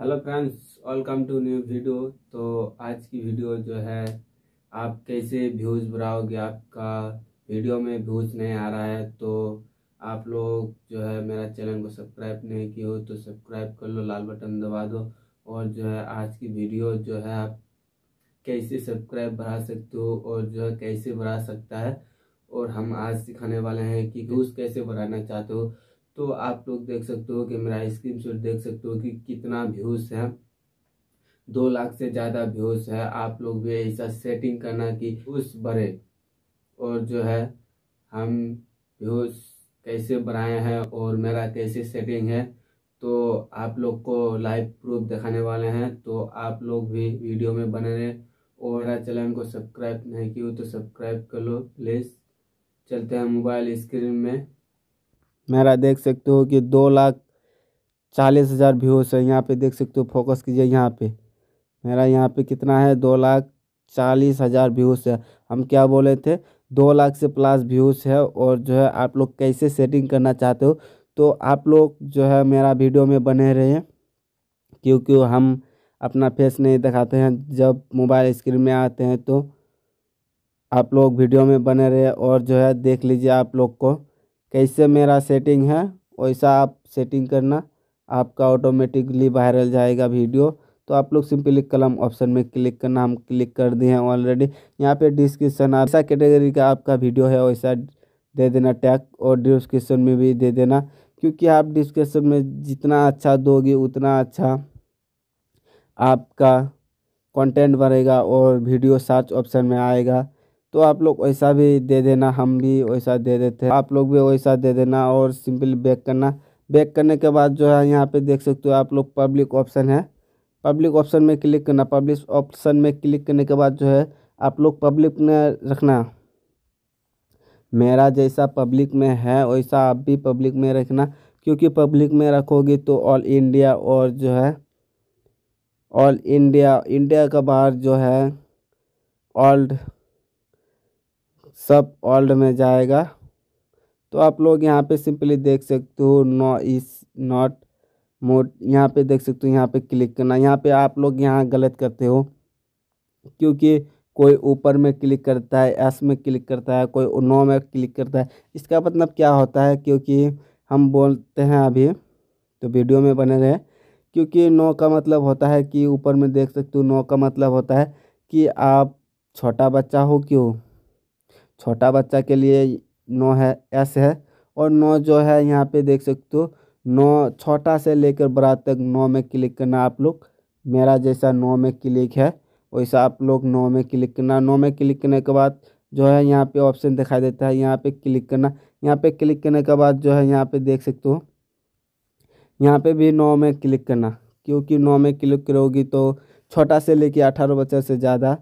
hello friends welcome to new video तो आज की वीडियो जो है आप कैसे व्यूज़ बढ़ाओगे आपका वीडियो में व्यूज़ नहीं आ रहा है तो आप लोग जो है मेरा चैनल को सब्सक्राइब नहीं किए हो तो सब्सक्राइब कर लो लाल बटन दबा दो और जो है आज की वीडियो जो है आप कैसे सब्सक्राइब बढ़ा सकते हो और जो है कैसे बढ़ा सकता है और हम आज सिखाने वाले हैं कि व्यूज़ कैसे बढ़ाना चाहते हो तो आप लोग देख सकते हो कि मेरा स्क्रीन शॉट देख सकते हो कि कितना व्यूज़ है दो लाख से ज़्यादा व्यूज़ है आप लोग भी ऐसा सेटिंग करना कि उस बढ़े और जो है हम व्यूज़ कैसे बढ़ाए हैं और मेरा कैसे सेटिंग है तो आप लोग को लाइव प्रूफ दिखाने वाले हैं तो आप लोग भी वीडियो में बने रहे और मेरा चैनल को सब्सक्राइब नहीं की हो तो सब्सक्राइब कर लो प्लीज़ चलते हैं मोबाइल स्क्रीन में मेरा देख सकते हो कि दो लाख चालीस हज़ार व्यूज़ है यहाँ पे देख सकते हो फोकस कीजिए यहाँ पे मेरा यहाँ पे कितना है दो लाख चालीस हज़ार व्यूज़ है हम क्या बोले थे दो लाख से प्लस व्यूज़ है और जो है आप लोग कैसे सेटिंग करना चाहते हो तो आप लोग जो है मेरा वीडियो में बने रहें क्योंकि हम अपना फेस नहीं दिखाते हैं जब मोबाइल स्क्रीन में आते हैं तो आप लोग वीडियो में बने रहे और जो है देख लीजिए आप लोग को कैसे मेरा सेटिंग है वैसा आप सेटिंग करना आपका ऑटोमेटिकली वायरल जाएगा वीडियो तो आप लोग सिंपली कलम ऑप्शन में क्लिक करना हम क्लिक कर दिए हैं ऑलरेडी यहाँ पे डिस्क्रिप्शन ऐसा कैटेगरी का आपका वीडियो है वैसा दे देना टैग और डिस्क्रिप्शन में भी दे देना क्योंकि आप डिस्क्रिप्शन में जितना अच्छा दोगे उतना अच्छा आपका कंटेंट बढ़ेगा और वीडियो सर्च ऑप्शन में आएगा तो आप लोग वैसा भी दे देना हम भी वैसा दे देते हैं आप लोग भी वैसा दे देना और सिंपल बैक करना बैक करने के बाद जो है यहाँ पे देख सकते हो आप लोग पब्लिक ऑप्शन है पब्लिक ऑप्शन में क्लिक करना पब्लिक ऑप्शन में क्लिक करने के बाद जो है आप लोग पब्लिक में रखना मेरा जैसा पब्लिक में है वैसा आप भी पब्लिक में रखना क्योंकि पब्लिक में रखोगे तो ऑल इंडिया और जो है ऑल इंडिया इंडिया का बाहर जो है ऑल्ड सब ओल्ड में जाएगा तो आप लोग यहाँ पे सिंपली देख सकते हो नो इस नॉट मोड यहाँ पे देख सकते हो यहाँ पे क्लिक करना यहाँ पे आप लोग यहाँ गलत करते हो क्योंकि कोई ऊपर में क्लिक करता है एस में क्लिक करता है कोई नो में क्लिक करता है इसका मतलब क्या होता है क्योंकि हम बोलते हैं अभी तो वीडियो में बने रहे क्योंकि नो का मतलब होता है कि ऊपर में देख सकते हो नो का मतलब होता है कि आप छोटा बच्चा हो क्यों छोटा बच्चा के लिए नौ है एस है और नौ जो है यहाँ पे देख सकते हो नौ छोटा से लेकर बड़ा तक नौ में क्लिक करना आप लोग मेरा जैसा नौ में क्लिक है वैसा आप लोग नौ में क्लिक करना नौ में क्लिक करने के बाद जो है यहाँ पे ऑप्शन दिखाई देता है यहाँ पे क्लिक करना यहाँ पे क्लिक करने के बाद जो है यहाँ पे देख सकते हो यहाँ पे भी नौ में क्लिक करना क्योंकि नौ में क्लिक करोगी तो छोटा से लेके अठारह बच्चा से ज़्यादा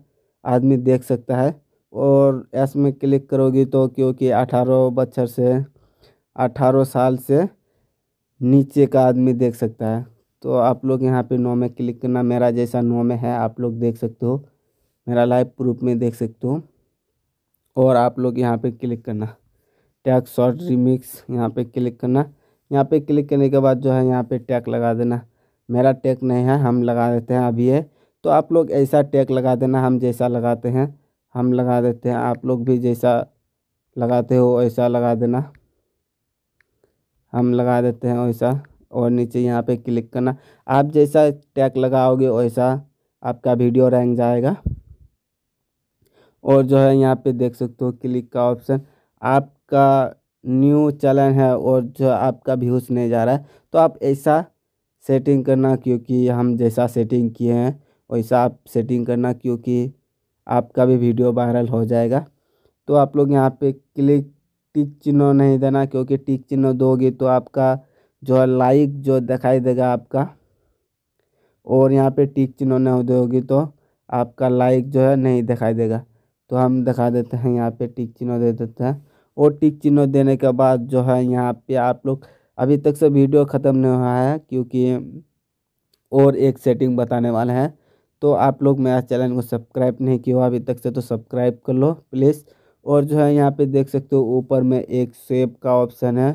आदमी देख सकता है और में क्लिक करोगी तो क्योंकि अठारह बच्चर से अठारह साल से नीचे का आदमी देख सकता है तो आप लोग यहाँ पे नो में क्लिक करना मेरा जैसा नो में है आप लोग देख सकते हो मेरा लाइव प्रूफ में देख सकते हो और आप लोग यहाँ पे क्लिक करना टैग शॉर्ट रिमिक्स यहाँ पे क्लिक करना यहाँ पे क्लिक करने के बाद जो है यहाँ पे टैग लगा देना मेरा टैग नहीं है हम लगा देते हैं अभी है तो आप लोग ऐसा टैग लगा देना हम जैसा लगाते हैं हम लगा देते हैं आप लोग भी जैसा लगाते हो वैसा लगा देना हम लगा देते हैं वैसा और नीचे यहाँ पे क्लिक करना आप जैसा टैग लगाओगे वैसा आपका वीडियो रैंक जाएगा और जो है यहाँ पे देख सकते हो क्लिक का ऑप्शन आपका न्यू चलन है और जो आपका व्यूज़ नहीं जा रहा है तो आप ऐसा सेटिंग करना क्योंकि हम जैसा सेटिंग किए हैं वैसा आप सेटिंग करना क्योंकि आपका भी वीडियो वायरल हो जाएगा तो आप लोग यहाँ पे क्लिक टिक चिन्ह नहीं देना क्योंकि टिक चिन्ह दोगे तो आपका जो है लाइक जो दिखाई देगा आपका और यहाँ पे टिक चिन्ह नहीं दोगे तो आपका लाइक जो है नहीं दिखाई देगा तो हम दिखा देते हैं यहाँ पे टिक चिन्ह दे देते हैं और टिक चिन्ह देने के बाद जो है यहाँ पे आप लोग अभी तक से वीडियो ख़त्म नहीं हुआ है क्योंकि और एक सेटिंग बताने वाले हैं तो आप लोग मेरा चैनल को सब्सक्राइब नहीं किया अभी तक से तो सब्सक्राइब कर लो प्लीज़ और जो है यहाँ पे देख सकते हो ऊपर में एक सेब का ऑप्शन है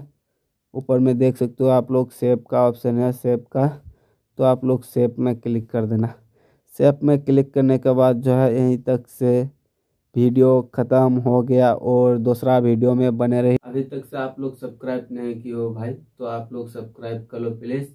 ऊपर में देख सकते हो आप लोग सेब का ऑप्शन है सेब का तो आप लोग सेब में क्लिक कर देना सेब में क्लिक करने के बाद जो है यहीं तक से वीडियो ख़त्म हो गया और दूसरा वीडियो में बने रही अभी तक से आप लोग सब्सक्राइब नहीं किए हो भाई तो आप लोग सब्सक्राइब कर लो प्लीज़